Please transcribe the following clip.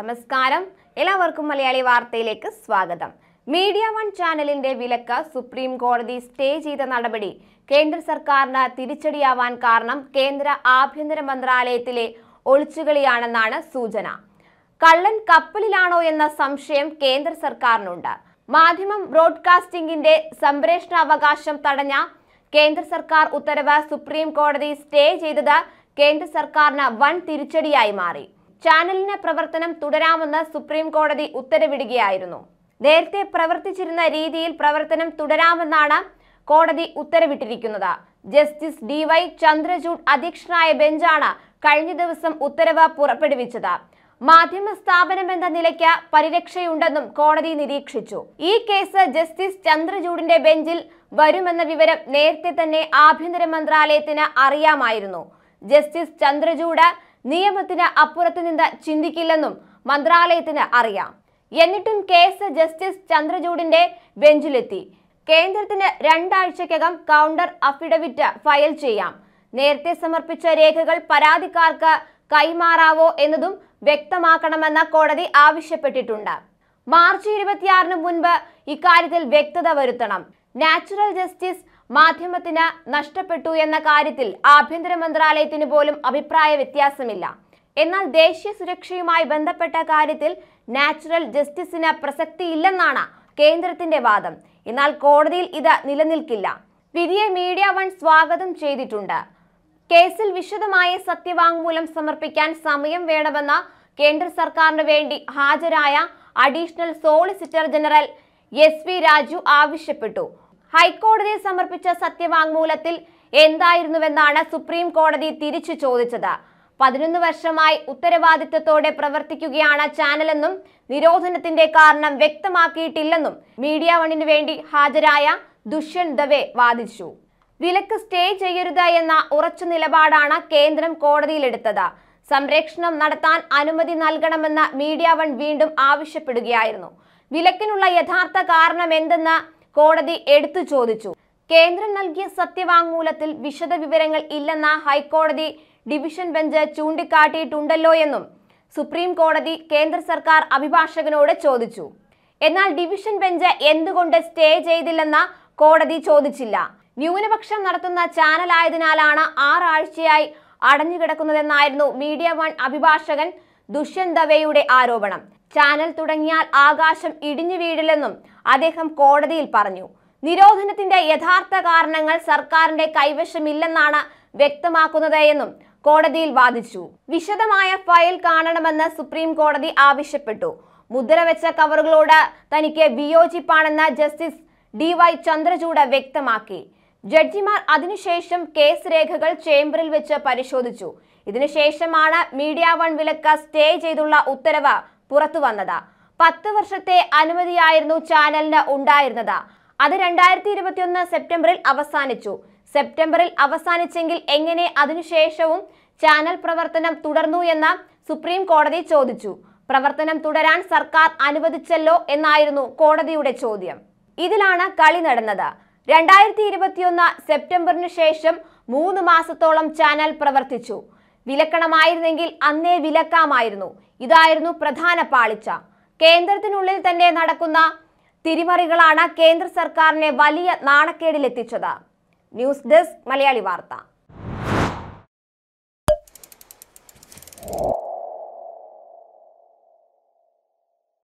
നമസ്കാരം എല്ലാവർക്കും മലയാളി വാർത്തയിലേക്ക് സ്വാഗതം മീഡിയ വൺ ചാനലിന്റെ വിലക്ക് സുപ്രീം കോടതി സ്റ്റേ ചെയ്ത നടപടി കേന്ദ്ര സർക്കാരിന് തിരിച്ചടിയാവാൻ കാരണം കേന്ദ്ര ആഭ്യന്തര മന്ത്രാലയത്തിലെ ഒളിച്ചുകളിയാണെന്നാണ് സൂചന കള്ളൻ കപ്പലിലാണോ എന്ന സംശയം കേന്ദ്ര സർക്കാരിനുണ്ട് മാധ്യമം ബ്രോഡ്കാസ്റ്റിംഗിന്റെ സംരക്ഷണാവകാശം തടഞ്ഞ കേന്ദ്ര സർക്കാർ ഉത്തരവ് സുപ്രീം കോടതി സ്റ്റേ ചെയ്തത് കേന്ദ്ര സർക്കാരിന് വൻ തിരിച്ചടിയായി മാറി ചാനലിന് പ്രവർത്തനം തുടരാമെന്ന് സുപ്രീം കോടതി ഉത്തരവിടുകയായിരുന്നു നേരത്തെ പ്രവർത്തിച്ചിരുന്ന രീതിയിൽ പ്രവർത്തനം തുടരാമെന്നാണ് കോടതി ഉത്തരവിട്ടിരിക്കുന്നത് ജസ്റ്റിസ് ഡി വൈ ചന്ദ്രചൂഡ് അധ്യക്ഷനായ ബെഞ്ചാണ് കഴിഞ്ഞ ദിവസം ഉത്തരവ് പുറപ്പെടുവിച്ചത് മാധ്യമ സ്ഥാപനം എന്ന നിലയ്ക്ക് പരിരക്ഷയുണ്ടെന്നും കോടതി നിരീക്ഷിച്ചു ഈ കേസ് ജസ്റ്റിസ് ചന്ദ്രചൂഡിന്റെ ബെഞ്ചിൽ വരുമെന്ന വിവരം നേരത്തെ തന്നെ ആഭ്യന്തര മന്ത്രാലയത്തിന് അറിയാമായിരുന്നു ജസ്റ്റിസ് ചന്ദ്രചൂഡ് നിയമത്തിന് അപ്പുറത്ത് നിന്ന് ചിന്തിക്കില്ലെന്നും മന്ത്രാലയത്തിന് അറിയാം എന്നിട്ടും കേസ് ജസ്റ്റിസ് ചന്ദ്രചൂഡിന്റെ ബെഞ്ചിലെത്തി കേന്ദ്രത്തിന് രണ്ടാഴ്ചക്കകം കൗണ്ടർ അഫിഡവിറ്റ് ഫയൽ ചെയ്യാം നേരത്തെ സമർപ്പിച്ച രേഖകൾ പരാതിക്കാർക്ക് കൈമാറാവോ എന്നതും വ്യക്തമാക്കണമെന്ന കോടതി ആവശ്യപ്പെട്ടിട്ടുണ്ട് മാർച്ച് ഇരുപത്തിയാറിന് മുൻപ് ഇക്കാര്യത്തിൽ വ്യക്തത വരുത്തണം നാച്ചുറൽ ജസ്റ്റിസ് മാധ്യമത്തിന് നഷ്ടപ്പെട്ടു എന്ന കാര്യത്തിൽ ആഭ്യന്തര മന്ത്രാലയത്തിന് പോലും അഭിപ്രായ വ്യത്യാസമില്ല എന്നാൽ ദേശീയ സുരക്ഷയുമായി ബന്ധപ്പെട്ട കാര്യത്തിൽ നാച്ചുറൽ ജസ്റ്റിസിന് പ്രസക്തിയില്ലെന്നാണ് കേന്ദ്രത്തിന്റെ വാദം എന്നാൽ കോടതിയിൽ ഇത് നിലനിൽക്കില്ല വിധിയെ മീഡിയ വൺ സ്വാഗതം ചെയ്തിട്ടുണ്ട് കേസിൽ വിശദമായ സത്യവാങ്മൂലം സമർപ്പിക്കാൻ സമയം വേണമെന്ന കേന്ദ്ര സർക്കാരിന് വേണ്ടി ഹാജരായ additional solicitor general S V Raju ആവശ്യപ്പെട്ടു ഹൈക്കോടതിയിൽ സമർപ്പിച്ച സത്യവാങ്മൂലത്തിൽ എന്തായിരുന്നുവെന്നാണ് സുപ്രീം കോടതി തിരിച്ചു ചോദിച്ചത് പതിനൊന്ന് വർഷമായി ഉത്തരവാദിത്വത്തോടെ പ്രവർത്തിക്കുകയാണ് ചാനലെന്നും നിരോധനത്തിന്റെ കാരണം വ്യക്തമാക്കിയിട്ടില്ലെന്നും മീഡിയ വണ്ണിനു വേണ്ടി ഹാജരായ ദുഷ്യന്ത് ദവേ വാദിച്ചു വിലക്ക് സ്റ്റേ ചെയ്യരുത് എന്ന ഉറച്ച നിലപാടാണ് കേന്ദ്രം കോടതിയിലെടുത്തത് സംരക്ഷണം നടത്താൻ അനുമതി നൽകണമെന്ന് മീഡിയ വൺ വീണ്ടും ആവശ്യപ്പെടുകയായിരുന്നു വിലക്കിനുള്ള യഥാർത്ഥ കാരണം എന്തെന്ന് കോടതി എടുത്തു ചോദിച്ചു കേന്ദ്രം നൽകിയ സത്യവാങ്മൂലത്തിൽ വിശദ വിവരങ്ങൾ ഇല്ലെന്ന ഹൈക്കോടതി ഡിവിഷൻ ബെഞ്ച് ചൂണ്ടിക്കാട്ടിയിട്ടുണ്ടല്ലോ എന്നും സുപ്രീം കോടതി കേന്ദ്ര സർക്കാർ അഭിഭാഷകനോട് ചോദിച്ചു എന്നാൽ ഡിവിഷൻ ബെഞ്ച് എന്തുകൊണ്ട് സ്റ്റേ ചെയ്തില്ലെന്ന കോടതി ചോദിച്ചില്ല ന്യൂനപക്ഷം നടത്തുന്ന ചാനലായതിനാലാണ് ആറാഴ്ചയായി അടഞ്ഞുകിടക്കുന്നതെന്നായിരുന്നു മീഡിയ വൺ അഭിഭാഷകൻ ദുഷ്യന്ത് ദവയുടെ ആരോപണം ചാനൽ തുടങ്ങിയാൽ ആകാശം ഇടിഞ്ഞു വീഴില്ലെന്നും അദ്ദേഹം കോടതിയിൽ പറഞ്ഞു നിരോധനത്തിന്റെ യഥാർത്ഥ കാരണങ്ങൾ സർക്കാരിന്റെ കൈവശമില്ലെന്നാണ് വ്യക്തമാക്കുന്നത് എന്നും കോടതിയിൽ വാദിച്ചു വിശദമായ ഫയൽ കാണണമെന്ന് സുപ്രീം കോടതി ആവശ്യപ്പെട്ടു മുദ്രവെച്ച കവറുകളോട് തനിക്ക് വിയോജിപ്പാണെന്ന് ജസ്റ്റിസ് ഡി വൈ ചന്ദ്രചൂഡ് വ്യക്തമാക്കി ജഡ്ജിമാർ അതിനുശേഷം കേസ് രേഖകൾ ചേംബറിൽ വെച്ച് പരിശോധിച്ചു ഇതിനുശേഷമാണ് മീഡിയ വൺ വിലക്ക് സ്റ്റേ ചെയ്തുള്ള ഉത്തരവ് പുറത്തു വന്നത് പത്ത് വർഷത്തെ അനുമതിയായിരുന്നു ചാനലിന് ഉണ്ടായിരുന്നത് അത് രണ്ടായിരത്തി ഇരുപത്തിയൊന്ന് സെപ്റ്റംബറിൽ അവസാനിച്ചു സെപ്റ്റംബറിൽ അവസാനിച്ചെങ്കിൽ എങ്ങനെ അതിനുശേഷവും ചാനൽ പ്രവർത്തനം തുടർന്നു എന്ന് സുപ്രീം കോടതി ചോദിച്ചു പ്രവർത്തനം തുടരാൻ സർക്കാർ അനുവദിച്ചല്ലോ എന്നായിരുന്നു കോടതിയുടെ ചോദ്യം ഇതിലാണ് കളി നടന്നത് രണ്ടായിരത്തി ഇരുപത്തിയൊന്ന് സെപ്റ്റംബറിന് ശേഷം മൂന്ന് മാസത്തോളം ചാനൽ പ്രവർത്തിച്ചു വിലക്കണമായിരുന്നെങ്കിൽ അന്നേ വിലക്കാമായിരുന്നു ഇതായിരുന്നു പ്രധാന പാളിച്ച കേന്ദ്രത്തിനുള്ളിൽ തന്നെ നടക്കുന്ന തിരിമറികളാണ് കേന്ദ്ര സർക്കാരിനെ വലിയ നാണക്കേടിലെത്തിച്ചത് ന്യൂസ് ഡെസ്ക് മലയാളി വാർത്ത